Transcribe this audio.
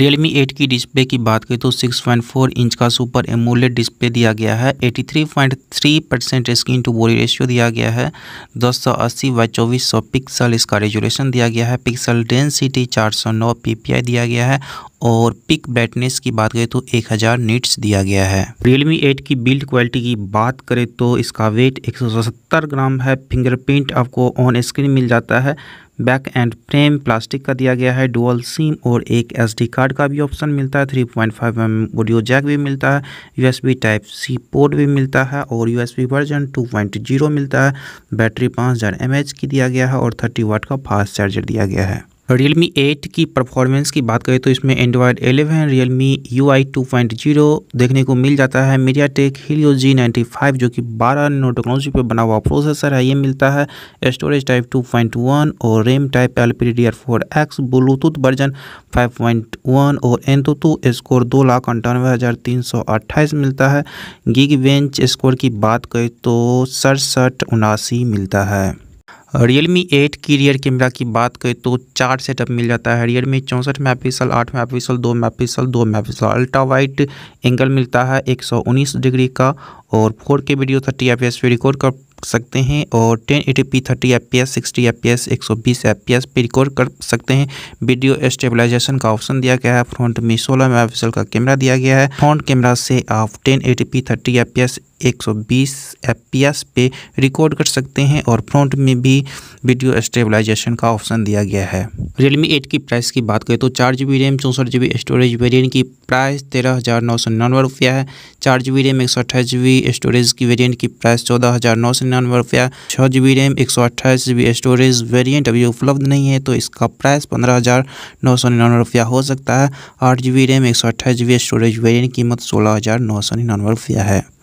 Realme 8 की display की बात करें तो 6.4 इंच का सुपर एमोलेड डिस्प्ले दिया गया है 83.3 percent screen to body ratio दिया गया है दस सौ अस्सी बाई चौबीस सौ पिक्सल इसका रेजुलेशन दिया गया है पिक्सल डेंसिटी 409 पीपीआई दिया गया है और पिक ब्राइटनेस की बात करें तो 1000 नीट्स दिया गया है रियलमी 8 की बिल्ड क्वालिटी की बात करें तो इसका वेट एक ग्राम है फिंगरप्रिंट आपको ऑन स्क्रीन मिल जाता है बैक एंड फ्रेम प्लास्टिक का दिया गया है डुअल सिम और एक एसडी कार्ड का भी ऑप्शन मिलता है 3.5 पॉइंट ऑडियो जैक भी मिलता है यूएसबी टाइप सी पोर्ट भी मिलता है और यूएसबी वर्जन 2.0 मिलता है बैटरी 5000 एमएच की दिया गया है और 30 वाट का फास्ट चार्जर दिया गया है रियलमी 8 की परफॉर्मेंस की बात करें तो इसमें एंड्रॉयड 11, टू पॉइंट जीरो देखने को मिल जाता है MediaTek Helio G ninety जो कि 12 नो टेक्नोलॉजी पर बना हुआ प्रोसेसर है ये मिलता है स्टोरेज टाइप 2.1 और RAM type L P D R four X Bluetooth version 5.1 और एंतुतु स्कोर दो लाख अंठानवे हज़ार तीन सौ अट्ठाईस मिलता है गिग बेंच स्कोर की बात करें तो सड़सठ उनासी मिलता है रियल मी एट की रियर कैमरा की बात करें तो चार सेटअप मिल जाता है रियल मी चौंसठ मेगा पिक्सल आठ मेगा पिक्सल दो मेगा पिक्सल दो mega pixel ultra wide angle मिलता है 119 डिग्री का और four K video thirty F पे रिकॉर्ड कर सकते हैं और 1080p 30 सौ बीस fps पी एस पे रिकॉर्ड कर सकते हैं वीडियो स्टेबलाइजेशन का ऑप्शन दिया गया है फ्रंट में मेगा पिक्सल का कैमरा दिया गया है फ्रंट कैमरा से आप ten 1080p P S 120 fps पे रिकॉर्ड कर सकते हैं और फ्रंट में भी वीडियो स्टेबलाइजेशन का ऑप्शन दिया गया है रियलमी 8 की प्राइस की बात करें तो चार जी बी रैम चौंसठ जी बी स्टोरेज वेरिएंट की प्राइस तेरह हज़ार नौ सौ निन्यानवे रुपया है चार जी बी रैम एक सौ अट्ठाईस जी बी स्टोरेज की वेरिएंट की प्राइस चौदह हज़ार नौ सौ निन्यानवे रुपया छः जी बी रैम एक सौ अट्ठाईस जी बी स्टोरेज वेरिएंट अभी उपलब्ध नहीं है तो इसका प्राइस पंद्रह हज़ार नौ सौ निन्यानवे रुपया हो सकता है आठ जी बी रैम एक सौ अट्ठाईस जी बी स्टोरेज वेरिएंट कीमत सोलह हज़ार नौ सौ निन्यानवे रुपया है